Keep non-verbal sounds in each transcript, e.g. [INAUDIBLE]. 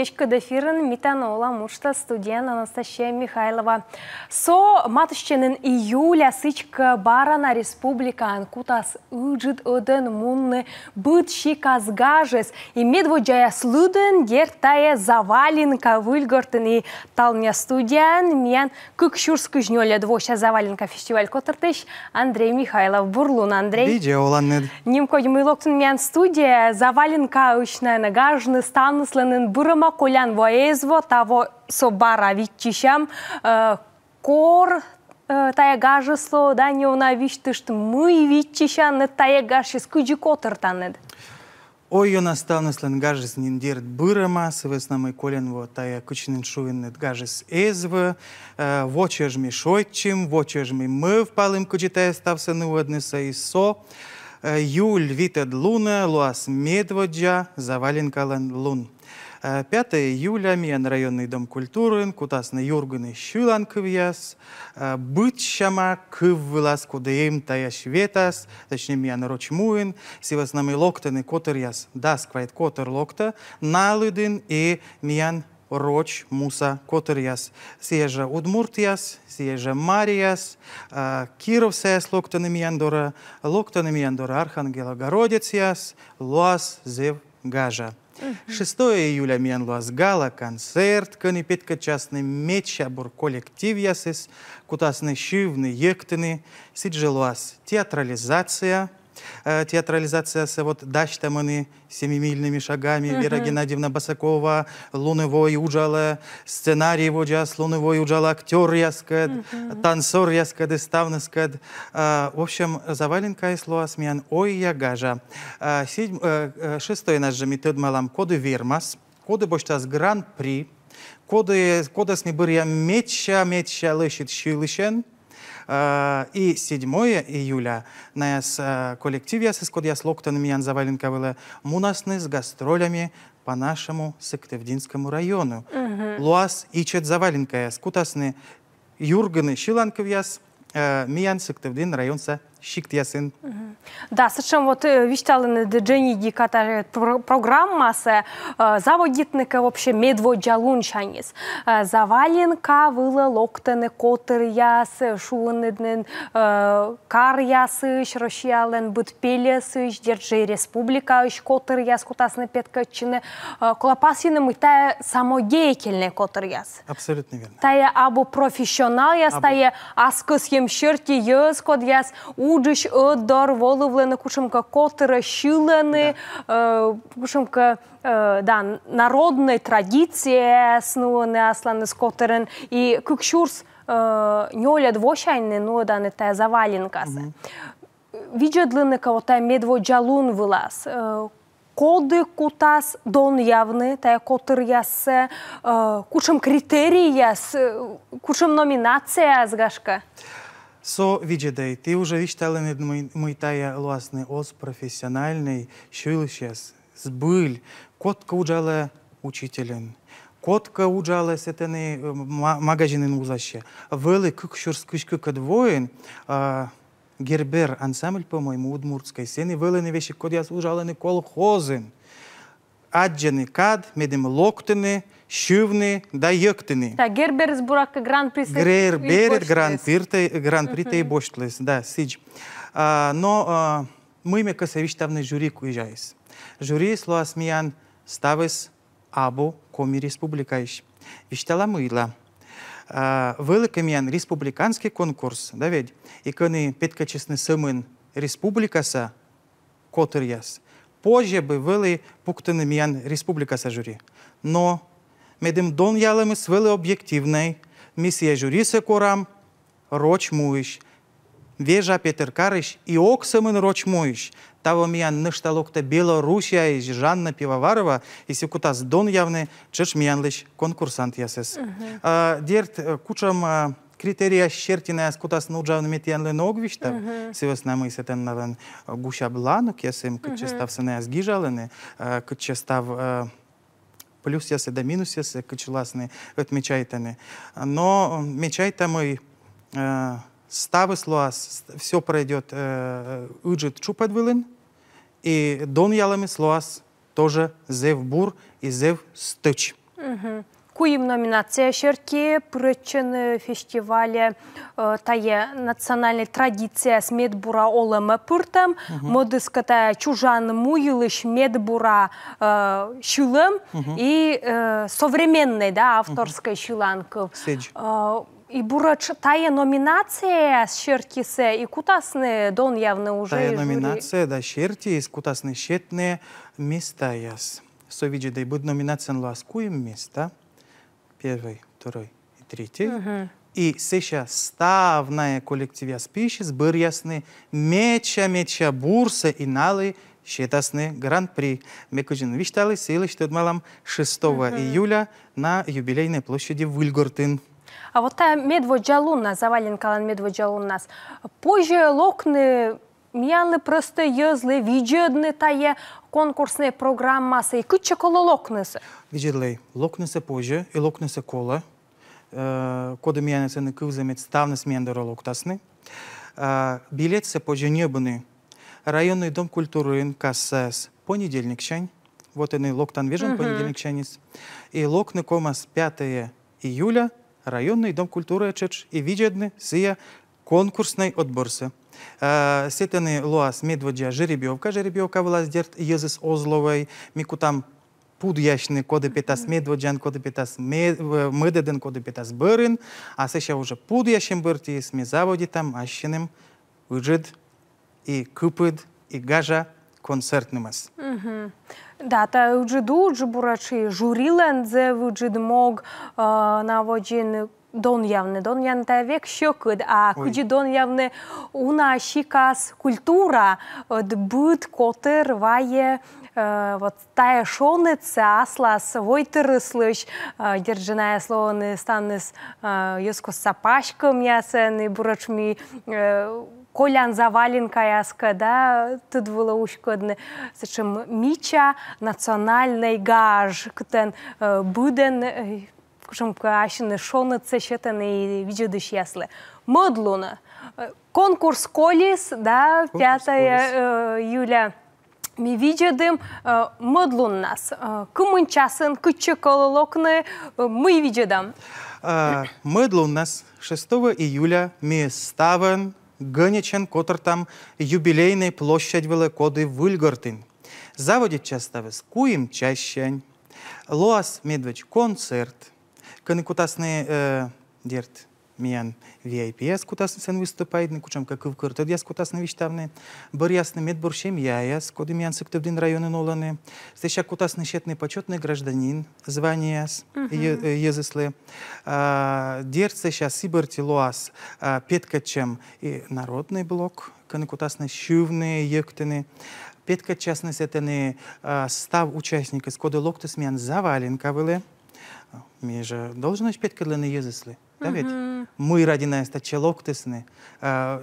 вешкі дефирен метанола, оламушта студия Анастасия Михайлова. Со матышченін июля сычка бара на республика Анкутас үджит өден мұнны бұд казгажес и медводжая слуден, гертая завалинка выльгортын и талня студиян мен күкшурскі жнёля двоща заваленка фестиваль котыртыш Андрей Михайлов. Бурлун Андрей. Биде оланнед. Немкодим илоктын мен студия завалинка үшнайна гажны станысланын бұрыма Колян Воезво, того собара витчишам, э, кор э, таягажысло, да, не она что мы витчишан, э, таягашис, куджи котер танед. Ой, на останусь лангажес ниндерт бырама, свеснамы колен во тая кучинен шувинет гажес эзва, вочежми шойчим, вочежми мы впалым кучитая стався нуоднеса и со, юль витед луна, луас медводжа, завален лун. 5 э, июля мен районный дом культуры, кутасны юргыны щуланкывьяс, э, быть шама кыввылас кудеем таяш ветас, точнее мен рочмуин, сивас нами локтыны котырьяс, дас квайт котер локта, налыдын и мен Роч, Муса, Котырьяс, Сиежа Удмуртияс, Сиежа Марияс, э, Кировсес, Локтаны Мендора, Локтаны Мендора, Архангела Городецияс, Луас, Зев, Гажа. 6 июля мен гала концерт күні петка частны меч абур коллектив ясыз кутасны шивны ектыны сиджелуас театрализация Э, театрализация театрализациясы э, вот дашта мыны семимильными шагами Вера Геннадьевна Басакова, лунывой ужалы, сценарий вот жас, лунывой ужалы, актер яскад, танцор яскад, ставныскад. Э, в общем, заваленка и слово смеян. Ой, я гажа. Шестой наш же метод малам коды вермас, коды боштас гран-при, коды, коды с мебырья меча, меча лышит, щилышен, Э, и 7 июля нас э, коллектив ясыз код яс локтан миян заваленка было э, мунасны с гастролями по нашему Сыктывдинскому району. Луас и Заваленко я с кутасны Юрганы Шиланков яс миян Сыктывдин районса шиктесин. Да, сычым вот э, вишталыны джениги катары программасы э, заводитника вообще медво джалун шанис. Э, заваленка вылы локтыны котыр ясы, шуынынын кар ясы, шрошиялын быт пелесы, держи республика, ш котыр яс кутасны петкачыны. Колопасины мыта самогейкельне котыр яс. Абсолютно верно. Тая або профессионал яс, тая аскыс емшерти ёс код яс, у Удыш, Одор, Воловлена, Кушамка Котера, Щилены, да. э, да, народной традиции, основаны, не асланы Котерен, и Кукшурс э, Нёля Двощайны, ну да, не та заваленкасы. Mm -hmm. Виджадлыны кого-то медво вылаз, коды кутас дон явны, тая котыр ясы, кучем кушам критерий яс, кушам номинация азгашка. Э, со Vigidai, ти уже виштелен муйтая луасны ос профессиональный, шилшес, сбыль, котка уджала учителен. Котка уджала сетены э, магазинын узаще. Вэлы кыкшурс кышкы двоен, а, гербер ансамбль, по-моему, удмуртской сцены, не вещи кодяс не колхозин, Аджены кад, медим Локтини. Şüvni da yıktini. Da gerberis burak Grand Prix. Gerberit Grand Prix, Grand Prix mhm. boştles, da sic. Но мыме косевич тавны жюри куйжайс. Жюри слоас миян ставис або коми республикайш. Виштала мыйла. Велика миян республиканский конкурс, да ведь? И кыны петкачесны сымын республикаса котырьяс. Позже бы вели пуктыны миян республикаса жюри. Но Medim donjalėmis vėl objektyvnai, misie žiūrisi kuram, ročmuiš. Вежа Петеркариш и Оксамын Рочмуиш, того миян нышталокта Белоруссия и Жанна Пивоварова, и секутас Дон явны, чеш миянлыш конкурсант ясес. А, дерт э, кучам а, критерия щертина скутас нуджавны метиянлы ногвишта, севес нам и сетен навен гуша бланок ясем, кычестав сене азгижалыны, э, кычестав э, плюс јас е да минус јас е кај ласни од мечајтане. Но мечајта мој стави слоас, все пройдет е, уджит чупадвилин, и дон ялами слоас тоже зев бур и зев стыч. Угу. Куим номинация Шерки, причины фестиваля тая национальной традиция с медбура олама пыртам, модыската чужан муилыш медбура шулым и современный, да, авторская шуланков. И бурач тая номинация с се и кутасны дон явно уже. Тая номинация, да, Шерти из кутасны щетные места яс. Совиджи да и будет номинация на ласкуем места первый, второй и третий. Угу. И сейчас ставная коллективия спишис был ясны меча, меча бурсы и налы считасны гран-при. Мекуджин вишталы силы, что малом 6 угу. июля на юбилейной площади Вильгортын. А вот та медводжалун, завален калан медводжалун позже локны Миянлы просто йозлы, виджедны тае конкурсный программасы. Күтчі колы локнысы? Виджедлей, локнысы позже и локнысы кола. Коды миянысы на кывзамет ставны смендера локтасны. се позже не Районный дом культуры НКСС. Понедельник чань. Вот и локтан вижен понедельник чанец. И локны комас 5 июля. Районный дом культуры Чеч и виджедны сия конкурсной отборсы. Э, Сетены луас медведя жеребьевка, жеребьевка влаздерт езыс озловой, там пудящны коды петас медводжан, коды пятас мыдеден, э, коды петас бырын, а сеша уже пудящим бырти сме заводи там ащиным ыджид и купид и гажа концертнымыз. Да, та уджиду, уджибурачи журилен, дзе уджид мог э, наводжин Дон явне, дон явне та век шокыд, а куджи дон явне уна шикас культура, быт, котыр, вае, вот тая це аслас войтырыслыш держиная словоны станныс юскос сапашком ясен и бурачми Колян Заваленка яска, да, тут было ушкодне, зачем мича национальный гаж, котен буден Кушам ка ашины шоны цешетаны видеодыш яслы. Модлуна. Конкурс Колис, да, 5 июля. Ми виджадым модлун нас. Кымын часын, кычы кололокны, мы виджадам. Модлун нас 6 июля ми ставан гынечен там юбилейный площадь великоды Вильгартин. Заводить часто с чащень. Лоас Медведь концерт. Când cu tasne uh, dert mian VIPS cu tasne sen выступает, ne kucham как в кырты дес cu tasne виштавне, бир ясны мед буршем яяс, коды миан сыктывдин районы ноланы, стеща cu tasne щетный почетный гражданин, звание яс, э, езыслы, а, дерт стеща сибирти лоас, а, петкачем и народный блок, când cu tasne щувны, ектыны, петка частность это а, не став участника, скоды локтыс миан завален кавылы, мен же должны должна шпеткерлерне езесли да вет мы родинаста челоктесны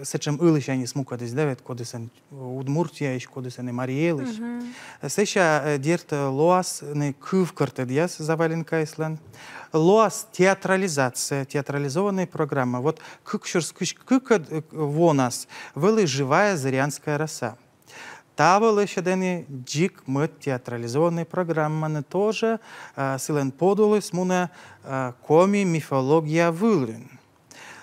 сечем ылышани смукадис да вет кодесен удмуртия иш кодесен мариелиш сеша дерт лоас не кыв кыртедяс заваленка ислен лоас театрализация театрализованная программа вот кыкшурскыш кыкад нас вылы живая зырянская роса Та был еще день джик мы театрализованной программы на тоже силен подулы смуна коми мифология вылын.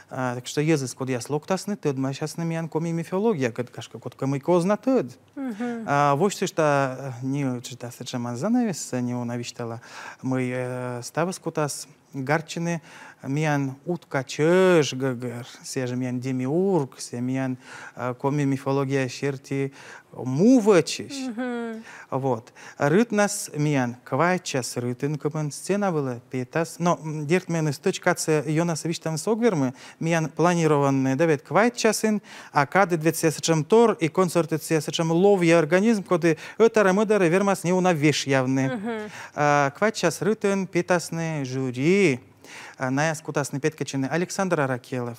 Так что езис, код я слог тасны тед, мы сейчас на мян коми мифология, кад кашка код камы козна тед. Вот что не чита сечема занавес, не унавиштала. Мы ставас кутас гарчины миян уткачыш гыгыр, сеже миян демиург, се миян коми мифология шерти мувачиш. Вот. Рыт нас Рытнас миян, квайчас рытынкамын сцена была петас. Но дертмен из точкация Йонас Виштан Согвермы миян планированный давид ин. а кады двецесачам тор и концерты цесачам ловья организм, коды это рамыдары вермас не унавеш явны. А, рыт ин. петасны жюри. А, Наяс кутасны петкачины Александр Аракелов,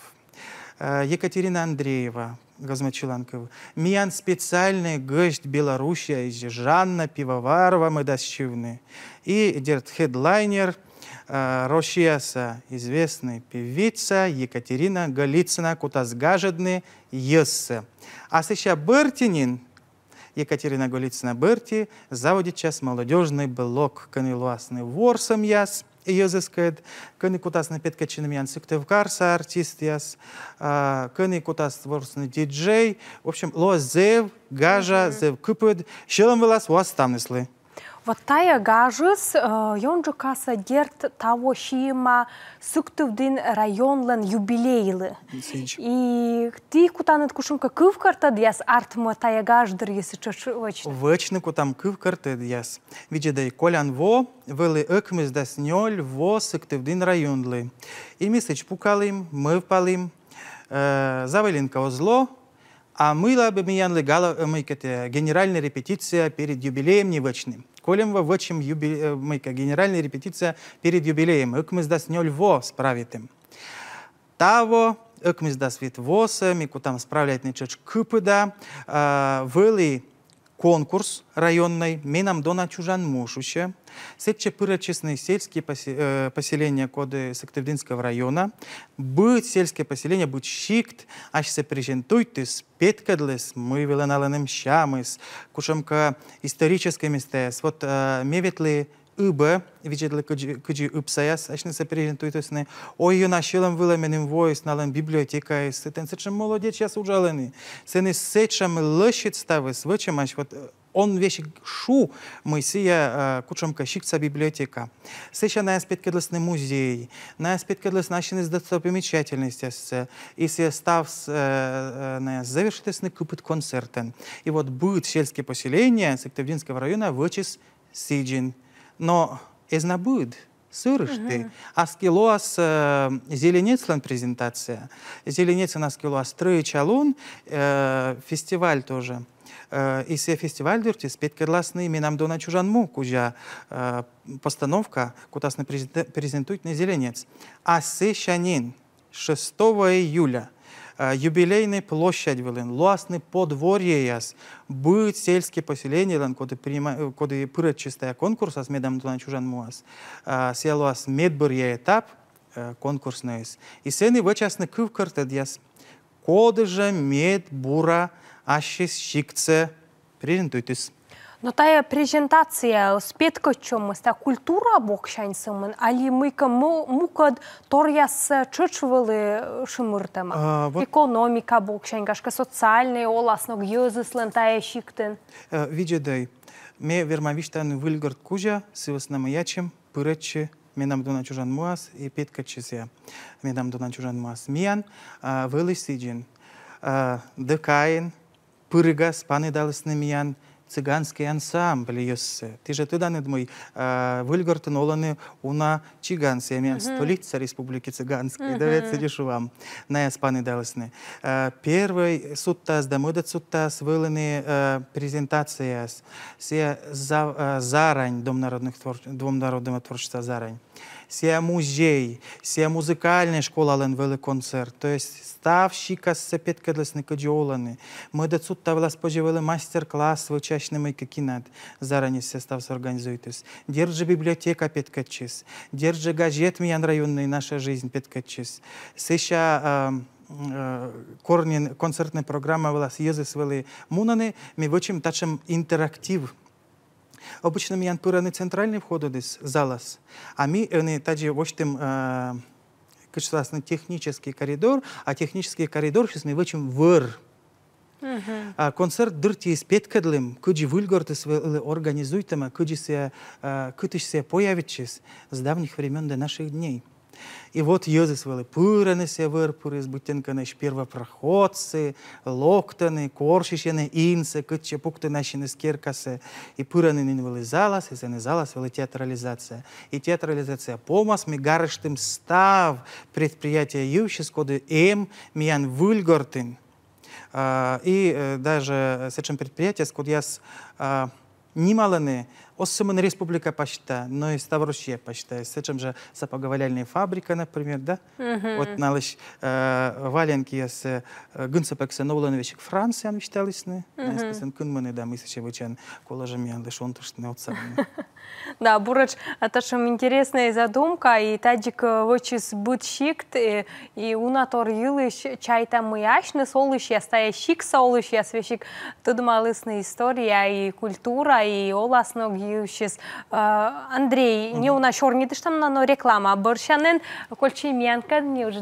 а, Екатерина Андреева, Gazmachilankova. Миян специальный гость Белоруссия из Жанна Пивоварова мы дощивны. И дерт хедлайнер э, Рощиаса, известный певица Екатерина Голицына, кутазгажедны ессы. А сыща Быртинин, Екатерина Голицына Бырти, заводит час молодежный блок канилуасный ворсом яс – иозескед, кыны кутас на петка чинамьян сыктывкарса артист яс, а, кыны кутас творсны диджей, в общем, лоз зев, гажа, зев кыпыд, щелом вылаз, там тамныслы. Вот Ваттая гажыз э, Йонжу каса герт того шима Сүктүвдин районлан юбилейлы. И ты кутанат кушумка кывкарта дияс артма тая гаждыр есі чөші Вычныку там кывкарта дияс. Виджедай колян во, вылы ыкмыз да снёль во Сүктүвдин районлы. И мисыч пукалым, мывпалым, э, завылинка озло, а мыла бы миян легала мы генеральная репетиция перед юбилеем невычным школем в вочим юбиле... Э, генеральная репетиция перед юбилеем. мы Икмыздас нёль во справитым. Таво икмыздас вит воса, там справлять нечеч кыпыда, э, вылый конкурс районный минам дона чужан мушуще», сетче пыры честные сельские э, поселения коды Сыктывдинского района, быть сельское поселение, быть щикт, аж се презентуйтесь, петкадлес, мы веленаленем щамыс, кушамка историческое место, вот э, меветли ыбы, видели кыжи ыбсаяс, ашнеса презентуйтесны. Ой, я юна шилам выламенным войс, налам библиотека, с тен сечем молодец, сейчас ужалены. Сены сечем лыщит ставы, свычем а вот он вещи шу мы мысия кучом кащикца библиотека. Сеша на аспект кедлесный музей, на аспект кедлес нашины с достопримечательности, и все став на завершительный купит концертен. И вот будет сельские поселения Сектевдинского района вычис Сиджин. Но es nebūd sürsti. Uh -huh. Askilos uh, Zelenitslan презентация. Зеленицын Аскилос Трычалун, uh, э, фестиваль тоже. Э, и все фестиваль дюрти спеть классный минам дона чужан кужа uh, э, постановка, кутасны презентует на зеленец. А сещанин 6 июля – Э, юбилейный площадь вилен, луасны подворье яс, быт сельские поселения лен, коды прима, э, коды пырет чистая конкурс, аз медам тулан чужан муас, э, село аз медборье этап, конкурсный яс. И сены вычасны кыв кыртед яс, коды же мед бура, ащес щикце, презентуйтесь. Но тая презентация спеткачымыз та культура бокшайнсымын, али мыйка мукад торяс э, чычвылы э, шымыртама. Экономика бокшайнгашка, социальный оласнок йозыслын тая шиктын. Э, Виджедай, ме вермавиштан вылгард кужа, сываснама ячем, пырачы, Менам дуна чужан муас и петка чизя. Менам дуна чужан муас миян, вылысидин, дыкаин, пырыгас, паны далысны миян, цыганский ансамбль юссы. Ты же туда не думай. Э, Вильгартен у уна чиганцы, я столица республики цыганской. Давай цедишу вам. На яспаны далысны. Э, первый суттас, да мыдат суттас, вылыны э, презентация. Все зарань Дом народных творчества, Дом народного творчества зарань. се музей, се е музикальна школа лен вели концерт. То есть став шика с сепетка для снекаджиолани. Мы до цут тавла споживали мастер-класс в учащному кикинат. Заранее все став сорганизуйтесь. Держи библиотека петкачис. Держи газет миян районный наша жизнь петкачис. Сыща корні концертної програми вела с'їзди свели мунани, ми вичим тачим інтерактив Обично ми пурани центральный вход здесь залаз, а мы, ми вони таджі как раз на технический коридор, а технический коридор сейчас мы вычим выр. А концерт дырти из петкадлым, кыджи вульгортыс э, организуйтама, кыджи се, э, кытыш се появится с давних времен до наших дней. И вот Jēzus vēl ir pūrenis, jau ir pūris, būtin, ka neš pirvaprahodsi, loktani, koršišieni, inse, kad čia puktinēšinis kirkase. И пūreninin vēl ir zālas, и zene zālas vēl ir teatralizācija. И театрализация помас, ми гарыштым став предприятия ювшис, коды им, миян вульгортын. И даже с этим предприятием, код я с немалыны, uh, Оссымын республика почта, но и Ставрушье почта. С этим же сапоговаляльная фабрика, например, да? Вот налыш э, валенки с э, гынцепекса Нолановичек Франция, он мечталась, не? Наспесан кынманы, да, мы сейчас вычан коллажем, я лишь он тоже не отсамный. [LAUGHS] Да, Бурач, это а же интересная задумка, и таджик э, вочис бытшикт, и унатор юлыш, чай там и яшны, солыш, я стая шик солыш, я свешик, тут малысная история, и культура, и оласног юшес Андрей, не у нас черный, но реклама, Боршанын кольчи мянка, не уже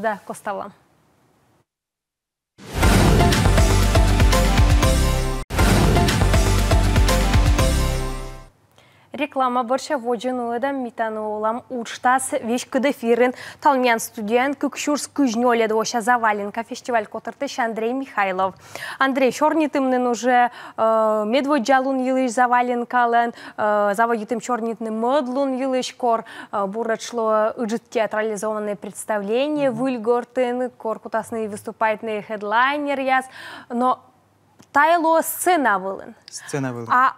реклама барша водженуэда метанолом учтас весь кадефирен талмян студент кукшурс кужнёледа оща заваленка фестиваль котыртыш Андрей Михайлов. Андрей шорнитымнын уже э, медводжалун йылыш заваленкалын, э, заводитым шорнитны мыдлун йылыш кор, э, бурачло ыджит театрализованное представление mm кор кутасны выступает на хедлайнер яс, но тайло сцена вылен. Сцена вылен. А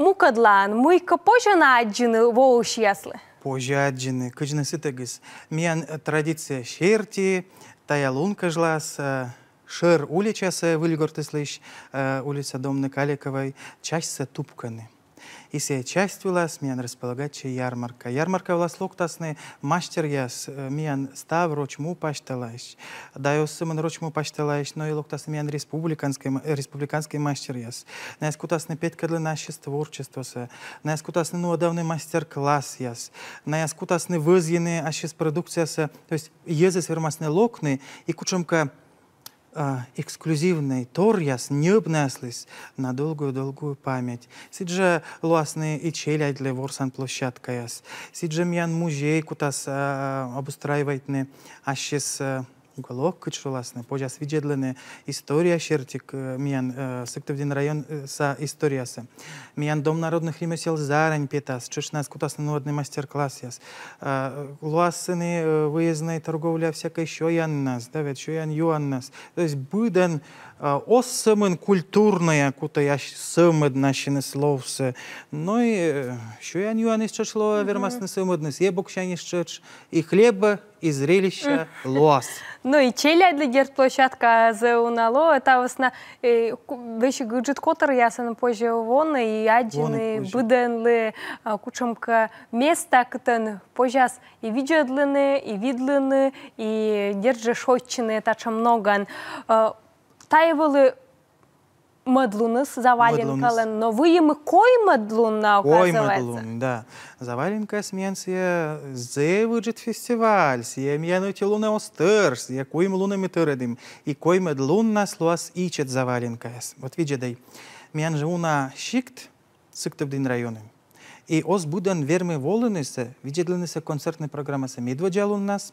мукадлан, мы пожинаджины воуши ясли. Пожинаджины, кажны сытагыз. Мен э, традиция шерти, таялунка жлас, э, шыр уличасы вылгортыслыш, э, улица Домны Каликовой, часть тупканы. И исея часть улас миян располагачи ярмарка. Ярмарка улас локтасны мастер яс э, миян став рочму пашталайш. Да осымын рочму пашталайш, но и локтасны миян республиканский, э, республиканский мастер яс. Нас кутасны петкарлы наше творчество са. Нас кутасны ну адавны мастер-класс яс. Нас кутасны аж из продукции са. То есть езы свермасны локны и кучемка а, эксклюзивный торьяс не обнеслись на долгую-долгую память. Сидже ласные и челядь для ворсан площадка яс. Сидже мьян мужей, кутас а, обустраивает не ащес э, уголок кычшуласны, Позже свидетлены история шертик э, миян один э, район э, са историясы. Миян Дом народных ремесел зарань петас, чешнас кутасны нудный мастер-класс яс. Луасыны выездные торговля всякой еще ян нас, да, ведь еще ян юан нас. То есть быдан осымын культурная кута яш сымыд нашины словсы. Ну и еще ян юан из чешло вермасны сымыдны, ебок шанис чеш и хлеба и зрелище луаз. Ну и челя для герт площадка за унало, это весна э, вещи Гуджет котор я сам позже вон и один и буденли а, кучамка места ктен позже и виджедлины и видлины и держишь отчины это чем много. А, Таевали Медлунис заваленка, медлуныс. новыйым кой медлунна оказывается. Кой медлун, да. Заваленка смен сие зэвыджит фестиваль, сие эти луны остыр, я кой медлунами митырыдым, и кой медлун нас луас ичет заваленка. Вот виджедай, мьян же уна щикт, сыктывдын районы. И ос будан вермы волынысы, виджедлынысы концертная программа сами два у нас,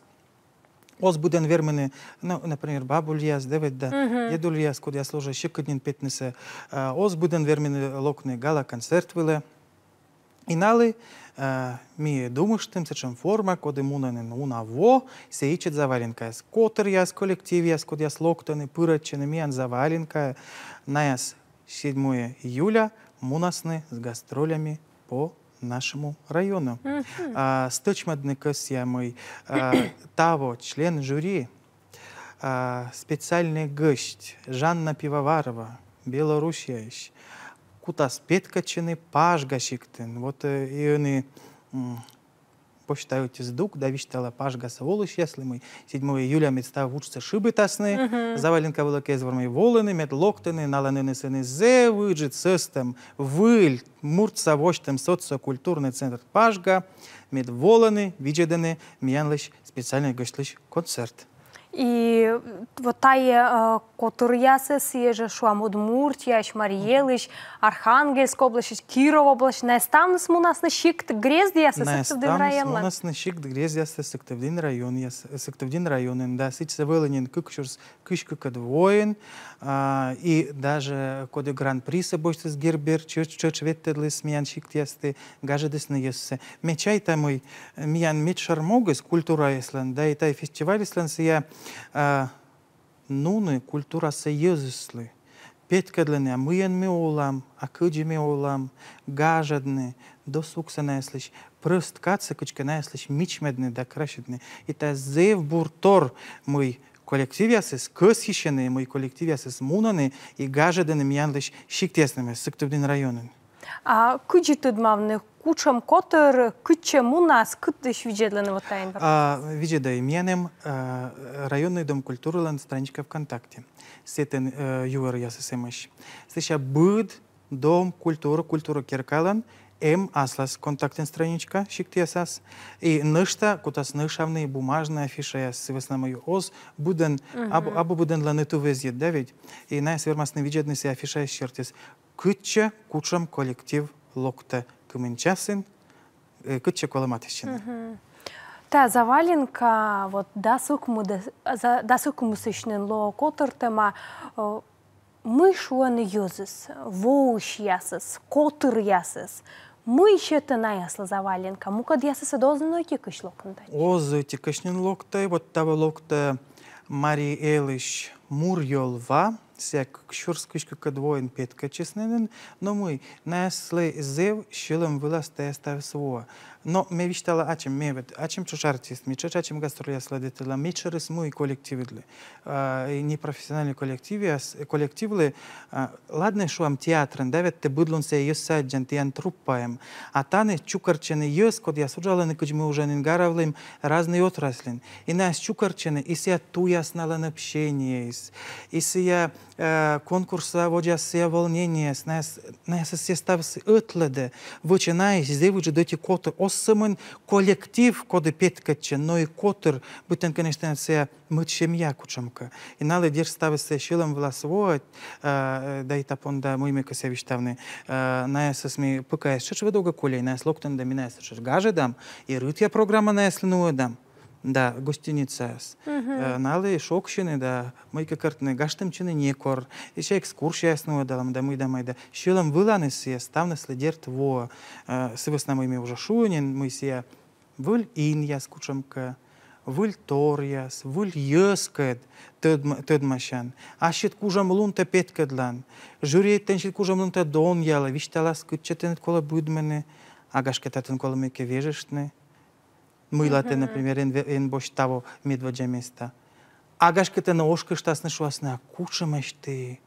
Оз буден вермени, ну, например, бабул яз, девет да, едул яз, куд я служа шикаднин петнисе. Оз буден вермени локны гала концерт виле. Инали ми думаштым чем форма, коди мунанен ну, уна во, се ичет заваленка. Котер яз, коллектив яз, куд яз локтаны, пырачены, миян заваленка. На яз 7 июля мунасны с гастролями по нашому району. Mm -hmm. а, з а, [CLEARS THROAT] член жюри, а, специальный гость Жанна Пивоварова Білорусія, кутас Петкачини, Пашгашіктин, вот э, и они посчитают из дук, да Пажга пашгасы олыш яслымы, 7 июля медста вучцы шибы тасны, заваленка вылык эзвормы волыны, мед локтыны, наланыны сыны зе, выджит сыстым, выль, мурт савочтым социокультурный центр Пажга, мед волыны, виджедыны, мянлыш специальный гостлыш концерт. И вот тая котырьясы съеже шуамуд Муртияш, Мариелыш, Архангельск область, Киров область. Найстамныс у нас на щикт грездиясы сыктывдин район. у нас на щикт грездиясы сыктывдин район. Сыктывдин район. Да, сычса вылынен кыкшурс кышка кадвоен. И а, даже коды гран-при собойся с гербер, чечветтедлы смеян щикт ясты, гажедыс на яссы. Мечай тамой миян меч шармогас культура яслан, да и тай фестиваль яслан сия nuni kulturası yüzüslü, pietkatlini mıyanmi olam, akıcimi olam, gajadni, dosuksa nesliş, prıst katsa kıçka nesliş, miçmedni da kraşidni. И та зев буртор мый коллектив ясыз, кыз хишены мый коллектив ясыз мунаны и гажадны миянлыш шиктесными, сыктывдин районын. А күчі тұдмавны, кучам котыр, күтче мунас, кыттыш виджедланы вот тайн А, виджеда именем районный дом культуры ланд страничка ВКонтакте. Сетен ювер я сесемаш. Сеша быд дом культуры, культуру керкалан, М эм, аслас контактен страничка шиктесас и нышта кутас нышавны бумажная афиша с веснамою оз, буден або або буден ланету везет да ведь и на свермасны виджетны се афиша исчертес кытча кучам коллектив локте кымынчасын э, кытча колыматышчын Та заваленка вот дасук муды дасук мусышнын ло котыртыма э, мышланы юзыс, воуш ясыз, котыр ясыз. мы еще тыная слазаваленка, мука дьясы садозной тикыш локндай. Озы тикышнин локтай, вот того локта Мари Элиш Мурьолва, всяк кшурскышка кадвоин петка чесненен, но мы несли зев, щилом выластая став свого. Но мы видели, мен а чем ачим, мен бет, а чем чуш артист, ми чуш ачим гастролияследетела, ми чрез мои а, колективли, непрофесионални колективи, колективли, ладне шуам театрен, девет ты быдлон се јас саджен, ти ан труппаем, а тане чукарчене јас, код јас уджала некој мы уже не нингаравлим разные отрасли, и нас чукарчене, и се ту јаснала на пшение, и сия ја конкурса воѓа се волнение, нас, нас се став се ытледе, воче најс, зевуќе доти осымын коллектив коды петкетчен, но и котыр бытен кенештен се мыт шемья кучамка. И налы дер ставы се шилам власвоат, э, э, да и тапонда мыйме кесе виштавны, э, на эсэс ми пыкаэс шэш ведога колей, на эс локтен да мина эсэш гаже дам, и рытья программа на эс дам. да гостиницас uh налы шокщины да мыйка кыртны гаштымчыны некор эше экскурсиясны одалам да мыйда майда щелам выланы сия ставны следер тво сывысна мыйме уже шуынен мы сия выль ин яс кучамка выль тор яс выль йөскет төдмашан ашет кужам лунта петкедлан жюриеттен шит кужам лунта дон яла вишталас күтчетенет кола бүдмени агашкетатын кола меке вежештны например, muylate, mm -hmm. napример, en, en boștavo medvăgemesta. Agaș câte năoșcă ștasnă șoasnă, ты?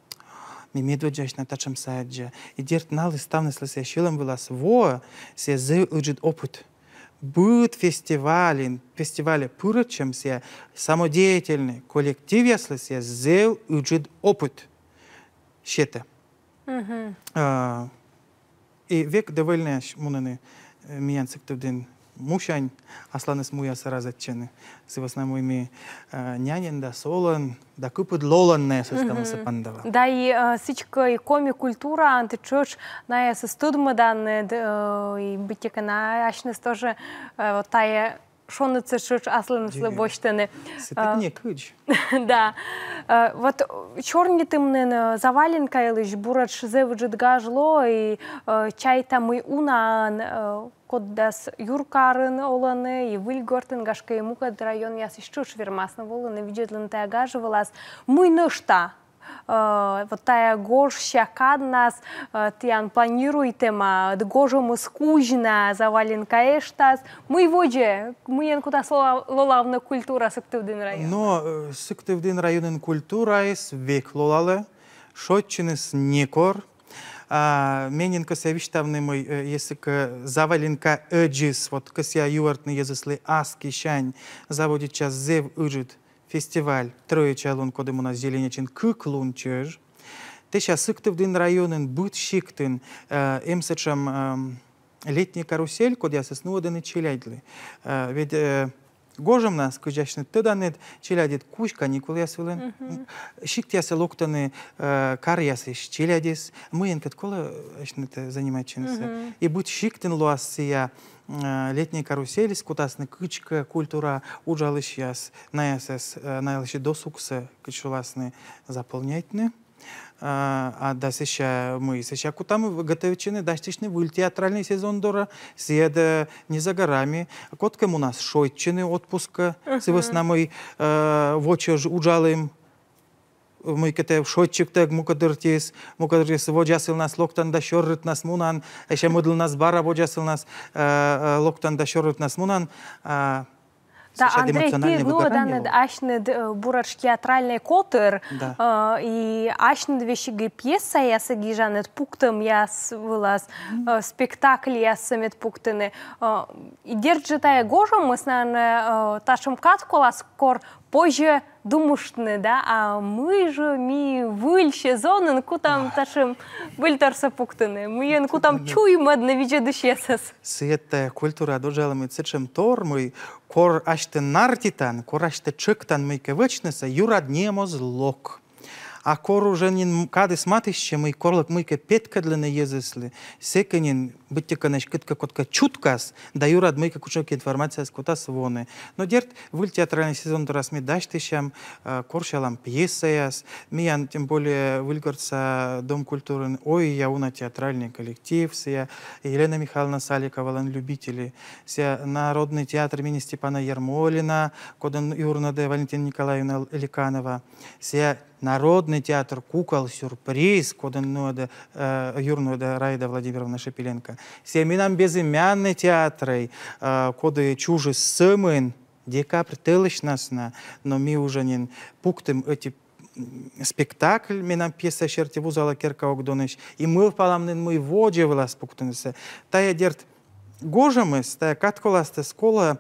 Ми медведжаш на тачам саджа. И дерт налы ставны слысе щелом была сво, се зы лыджит опыт. Быт фестивалин, фестивале пырачем се самодеятельный коллектив яслы се зы лыджит опыт. Щета. И век довольно мунаны э, миянцык день мушань асланыс муя саразатчены. Сывасна муйми э, нянен да солон, да купыд лолон на там сапандава. Да и э, сичка и коми культура а ты античоч на ясыстудма дан э, и на ашнес тоже вот тая шоны цешыш аслыныслы боштыны. Сетекне кыч. Да. Вот черный тымнын завален кайлыш бурат шизе выжидга жло и чай там и унан коддас юркарын оланы и выльгортын гашка и мука район ясыщуш вермасны волыны видетлын тагажы вылас. Мы нышта Э, вот тая гош шакан нас э, тян планируйте ма дгожо мы скужна завален каештас мы воде мы ян куда лолавна культура сыктывдын район но э, сыктывдын районын культура ис век лолалы шотчинес некор а, менин кыся виштавнымый есік заваленка ыджис вот кыся юартны языслы аскишань заводит час зев ыжит фестиваль троечалун кодымына зеленечин кык лунчеж. Теща сыктывдын районын быт шиктын э, эмсэчам летний карусель, код я сосну оден и челядли. Э, ведь э, нас, кучка, я э, я skujashni tudanit cheladit kush kanikulyas vilen shiktyasi loktani karyasi cheladis myen katkola ashnita занимачинсы и будь шиктен луасия э, летние карусели, скутасны кычка культура ужалыш яс наясес э, наялыши досуксы кычуласны заполнятны а, а да, ада сеша мы сеша кутамы готовичины дастичны выль театральный сезон дора съеда не за горами коткам у нас шойчины отпуска с его с намой воча ужалым мы кете а, шойчик тег мукадыртис мукадыртис вожасыл нас локтан да шоррыт нас мунан а еще мыдл нас бара вожасыл нас локтан да шоррыт нас мунан да, Андрей Пивну, да, ашнед бураш театральный котер, да. Э, э, и ашнед вещиги пьеса я саги жанет пуктом я вылаз, э, спектакль я самет пуктыны. И держитая гожа мы с нами ташем каткула скор позже думушны да а мы же ми выльще зонын там ташым выльтарса пуктыны мыйын кутам чуймы днавиче дышесыз сыетте культура дожалым цечем мы кор ашты нартитан кор ашты чыктан мыйке вычныса юрад немоз лок а Акору женин кадыс матышчемый корлык мыйке петкадлыны езесли. Секенин бытте канеш кытка котка чуткас, да юрад мыйке кучок информация скотас своне. Но дерт выль театральный сезон раз ми дурасми даштышам, а, коршалам пьесаяс, миян тем более выльгорца Дом культуры, ой, я яуна театральный коллектив, сия Елена Михайловна Саликова, лан любители, сия Народный театр имени Степана Ермолина, кодан юрна де Валентина Николаевна Ликанова, сия Народный театр кукол «Сюрприз» кодынуода э, юрнуода Раида Владимировна Шепеленко. Семинам безымянный театр э, коды чужи сымын, декабрь на но мы уже не пуктым эти спектакль менам пьеса шерти вузала керка огдоныш. И мы в паламнен мы воджевыла спуктынысы. Тая дерт гожамыс, тая катколасты скола,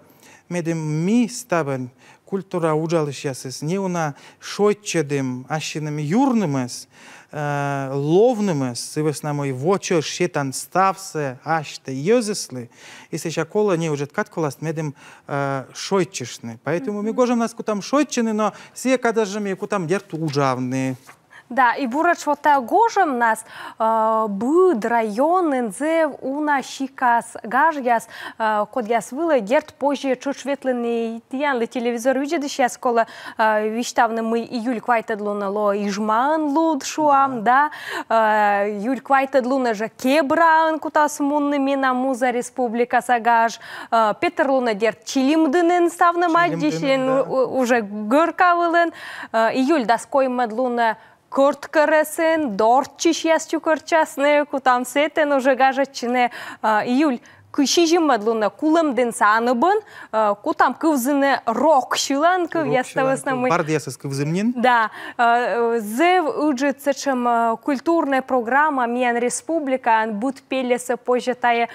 медим ми стабын культура ужалышасыз не уна шойчедим ашиным юрнымыз ә, ловнымыз сывесна мой вочо шетан ставсы ашты йозыслы если шакола не уже ткат коласт медим ә, поэтому мы гожем нас кутам шойчены но все когда же мы кутам дерту ужавны да, и бурач вот гожем нас э, быд район у нас шикас гажяс э, код яс вылы герт позже чуть светленный тиянлы телевизор видит сейчас кола э, виштавны мы июль квайтедлуна ло ижман луд шуам да э, июль квайтедлуна же кебран кутас мунны мина муза республика сагаж э, петерлуна герт чилимдынын ставны маддишен уже горкавылын э, июль доской мадлуна көрткіресін дорчиш ястю көрчасны кутамсетен уже гажачыны а, июль кулам кышижимадлуна кулым денсаныбын а, кутам кывзыны рок шилан кыв яставысна мы бар диясыз кывзымнин да а, зев ыджы цечем культурная программа миян республика ан бут пелесы позже тая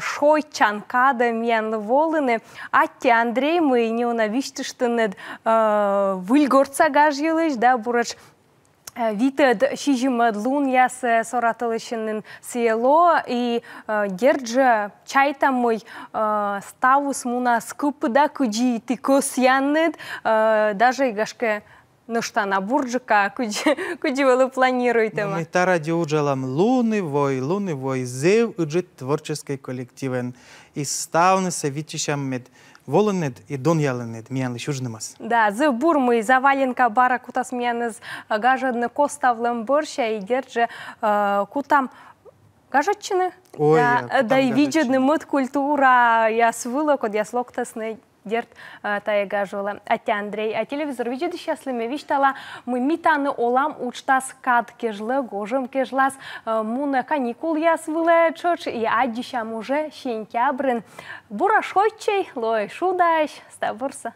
шой чанкада миян волыны атте андрей мы неона виштыштынед выльгорца гажьылыш да бурач Витед шижимадлун яс соратылышынын сиело и чай герджа чайтамой ставус муна да куди ты косяннет даже игашке ну что на бурджика куди куди вы планируете мы тара диуджалам луны вой луны вой зев уджит творческий коллективен и ставны се вичишам мед волынет и доньялынет миянлы шужнымас. Да, зы бурмы заваленка бара кутас мияныз э, гажадны коставлым борща и держи э, кутам гажатчыны. Ой, да, э, да и виджадны мыт культура, я свылок, от я слоктасны дерт э, таяга жолы. Әтті Андрей, ә телевизор видеоды шәсіліме виштала, мы митаны олам учтас кад кежлы, гожым кежлас, муна каникул яс вылы чоч, и аддища уже сентябрын. Бурашойчей, лой шудаш, стабурса.